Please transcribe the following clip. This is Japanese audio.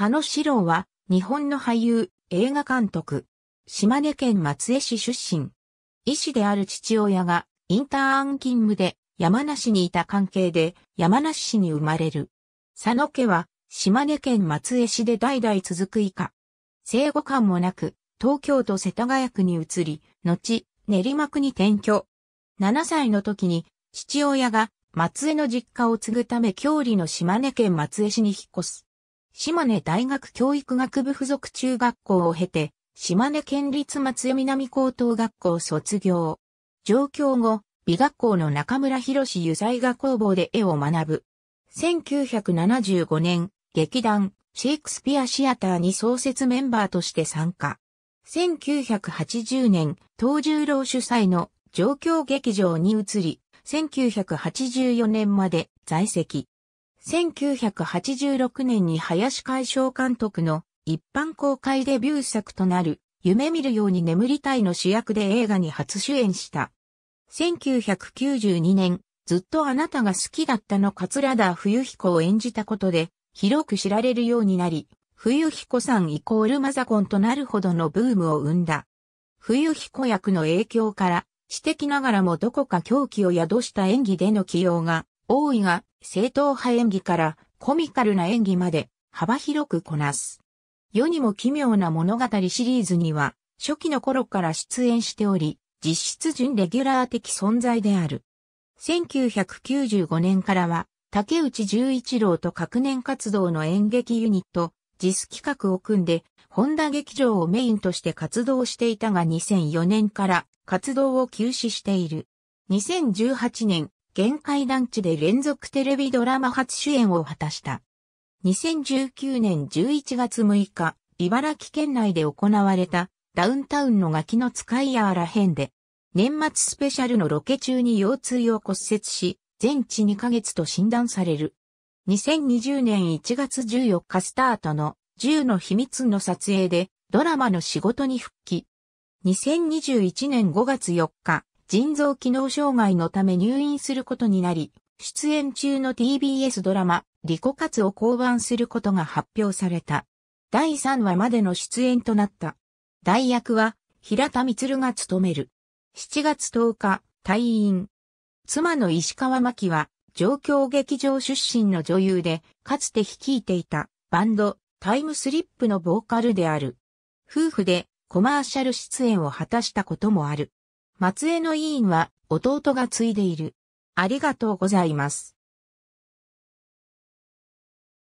佐野史郎は、日本の俳優、映画監督。島根県松江市出身。医師である父親が、インターン勤務で、山梨にいた関係で、山梨市に生まれる。佐野家は、島根県松江市で代々続く以下。生後間もなく、東京都世田谷区に移り、後、練馬区に転居。7歳の時に、父親が松江の実家を継ぐため郷里の島根県松江市に引っ越す。島根大学教育学部附属中学校を経て、島根県立松江南高等学校卒業。上京後、美学校の中村博士油彩画工房で絵を学ぶ。1975年、劇団、シェイクスピアシアターに創設メンバーとして参加。1980年、東十郎主催の上京劇場に移り、1984年まで在籍。1986年に林海翔監督の一般公開デビュー作となる夢見るように眠りたいの主役で映画に初主演した。1992年、ずっとあなたが好きだったの桂田冬彦を演じたことで、広く知られるようになり、冬彦さんイコールマザコンとなるほどのブームを生んだ。冬彦役の影響から、知的ながらもどこか狂気を宿した演技での起用が多いが正統派演技からコミカルな演技まで幅広くこなす。世にも奇妙な物語シリーズには初期の頃から出演しており、実質準レギュラー的存在である。1995年からは竹内十一郎と各年活動の演劇ユニット、JIS 企画を組んで、本田劇場をメインとして活動していたが2004年から活動を休止している。2018年、限界団地で連続テレビドラマ初主演を果たした。2019年11月6日、茨城県内で行われたダウンタウンのガキの使いやら編で、年末スペシャルのロケ中に腰痛を骨折し、全治2ヶ月と診断される。2020年1月14日スタートの銃の秘密の撮影でドラマの仕事に復帰。2021年5月4日、腎臓機能障害のため入院することになり、出演中の TBS ドラマ、リコカツを降板することが発表された。第3話までの出演となった。代役は、平田光が務める。7月10日、退院。妻の石川真希は、上京劇場出身の女優で、かつて率いていた、バンド、タイムスリップのボーカルである。夫婦で、コマーシャル出演を果たしたこともある。松江の委員は弟が継いでいる。ありがとうございます。